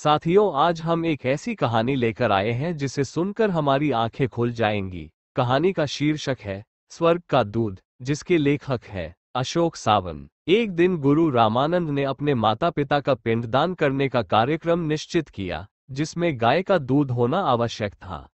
साथियों आज हम एक ऐसी कहानी लेकर आए हैं जिसे सुनकर हमारी आंखें खुल जाएंगी कहानी का शीर्षक है स्वर्ग का दूध जिसके लेखक है अशोक सावन एक दिन गुरु रामानंद ने अपने माता पिता का पिंडदान करने का कार्यक्रम निश्चित किया जिसमें गाय का दूध होना आवश्यक था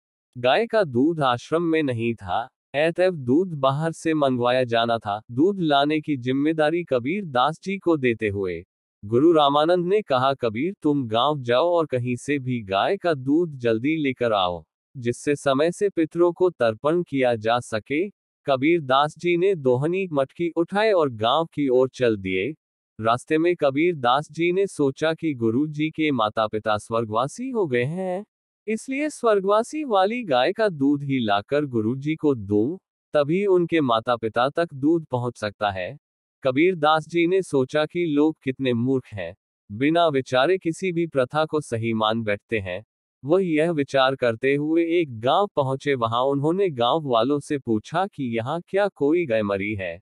गाय का दूध आश्रम में नहीं था एतव दूध बाहर से मंगवाया जाना था दूध लाने की जिम्मेदारी कबीर दास जी को देते हुए गुरु रामानंद ने कहा कबीर तुम गांव जाओ और कहीं से भी गाय का दूध जल्दी लेकर आओ जिससे समय से पितरों को तर्पण किया जा सके कबीर दास जी ने दोहनी मटकी उठाए और गांव की ओर चल दिए रास्ते में कबीर दास जी ने सोचा कि गुरु जी के माता पिता स्वर्गवासी हो गए हैं इसलिए स्वर्गवासी वाली गाय का दूध ही लाकर गुरु जी को दू तभी उनके माता पिता तक दूध पहुंच सकता है कबीर दास जी ने सोचा कि लोग कितने मूर्ख हैं बिना विचारे किसी भी प्रथा को सही मान बैठते हैं वह यह विचार करते हुए एक गांव पहुंचे वहां उन्होंने गांव वालों से पूछा कि यहाँ क्या कोई गयमरी है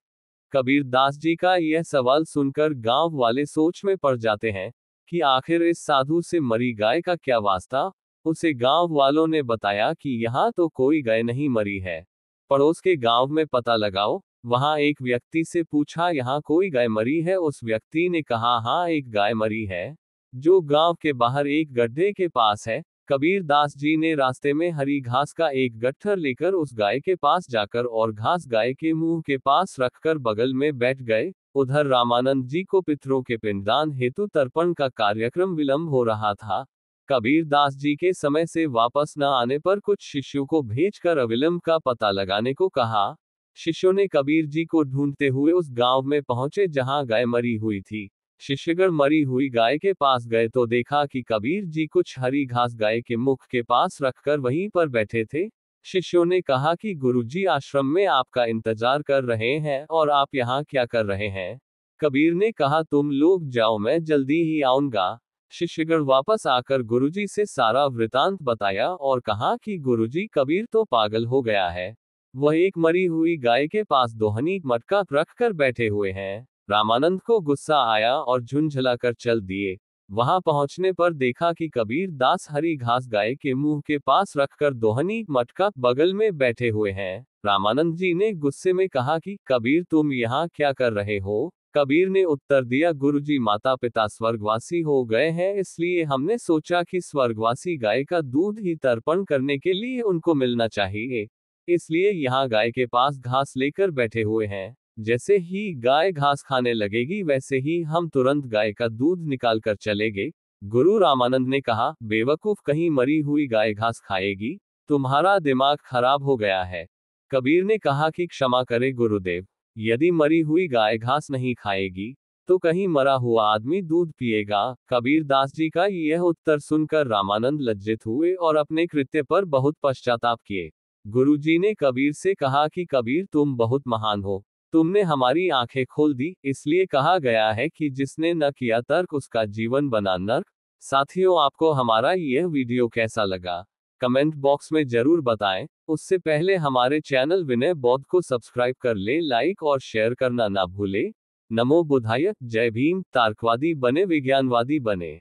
कबीर दास जी का यह सवाल सुनकर गांव वाले सोच में पड़ जाते हैं कि आखिर इस साधु से मरी गाय का क्या वास्ता उसे गांव वालों ने बताया कि यहाँ तो कोई गाय नहीं मरी है पड़ोस के गांव में पता लगाओ वहां एक व्यक्ति से पूछा यहाँ कोई गाय मरी है उस व्यक्ति ने कहा हाँ एक गाय मरी है जो गांव के बाहर एक गड्ढे के पास है कबीर दास जी ने रास्ते में हरी घास का एक गट्ठर लेकर उस गाय के पास जाकर और घास गाय के मुंह के पास रखकर बगल में बैठ गए उधर रामानंद जी को पितरों के पिंडदान हेतु तर्पण का कार्यक्रम विलंब हो रहा था कबीर दास जी के समय से वापस न आने पर कुछ शिष्यों को भेजकर अविलंब का पता लगाने को कहा शिष्यों ने कबीर जी को ढूंढते हुए उस गांव में पहुंचे जहां गाय मरी हुई थी शिष्यगण मरी हुई गाय के पास गए तो देखा कि कबीर जी कुछ हरी घास गाय के मुख के पास रखकर वहीं पर बैठे थे शिष्यों ने कहा कि गुरुजी आश्रम में आपका इंतजार कर रहे हैं और आप यहाँ क्या कर रहे हैं कबीर ने कहा तुम लोग जाओ मैं जल्दी ही आऊंगा शिष्यगण वापस आकर गुरुजी से सारा वृतांत बताया और कहा कि गुरुजी कबीर तो पागल हो गया है वह एक मरी हुई गाय के पास दोहनी मटका रखकर बैठे हुए हैं रामानंद को गुस्सा आया और झुंझलाकर चल दिए वहां पहुंचने पर देखा कि कबीर दास हरी घास गाय के मुंह के पास रखकर दोहनी मटका बगल में बैठे हुए हैं रामानंद जी ने गुस्से में कहा कि कबीर तुम यहाँ क्या कर रहे हो कबीर ने उत्तर दिया गुरुजी माता पिता स्वर्गवासी हो गए हैं इसलिए हमने सोचा कि स्वर्गवासी गाय का दूध ही तर्पण करने के लिए उनको मिलना चाहिए इसलिए यहाँ गाय के पास घास लेकर बैठे हुए हैं जैसे ही गाय घास खाने लगेगी वैसे ही हम तुरंत गाय का दूध निकाल कर चलेगे गुरु रामानंद ने कहा बेवकूफ कहीं मरी हुई गाय घास खाएगी तुम्हारा दिमाग खराब हो गया है कबीर ने कहा कि क्षमा करे गुरुदेव यदि मरी हुई गाय घास नहीं खाएगी तो कहीं मरा हुआ आदमी दूध पिएगा कबीर दास जी का यह उत्तर सुनकर रामानंद लज्जित हुए और अपने कृत्य पर बहुत पश्चाताप किए गुरुजी ने कबीर से कहा कि कबीर तुम बहुत महान हो तुमने हमारी आंखें खोल दी इसलिए कहा गया है कि जिसने न किया तर्क उसका जीवन बना नर्क साथियों आपको हमारा यह वीडियो कैसा लगा कमेंट बॉक्स में जरूर बताएं उससे पहले हमारे चैनल विनय बौद्ध को सब्सक्राइब कर ले लाइक और शेयर करना ना भूले नमो बुधाय जय भीम तार्कवादी बने विज्ञानवादी बने